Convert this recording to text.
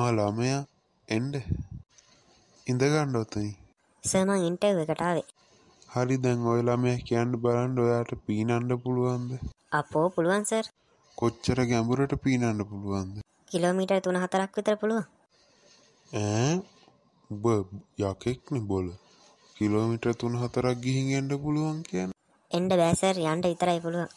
ආ ළමයා එන්ඩ ඉඳගණ්ඩ ඔතයි සෑමන් ඉන්ටව් එකටාවේ හරි දැන් ඔය ළමය කියන්න බලන්ඩ ඔයාට පීනන්ඩ පුළුවන්ද අපෝ පුළුවන්සර් කොච්චර ගැඹුරට පීනන්න පුළුවන්ද කිලෝමීට තුන හතරක් විතර පුළුව බ යකෙක්න බොල කිලෝමිට තුන් හතරක් ගිහින් එන්ඩ පුළුවන් කියන එන්ඩ බෑසර් යන්ට ඉතරයි පුළුවන්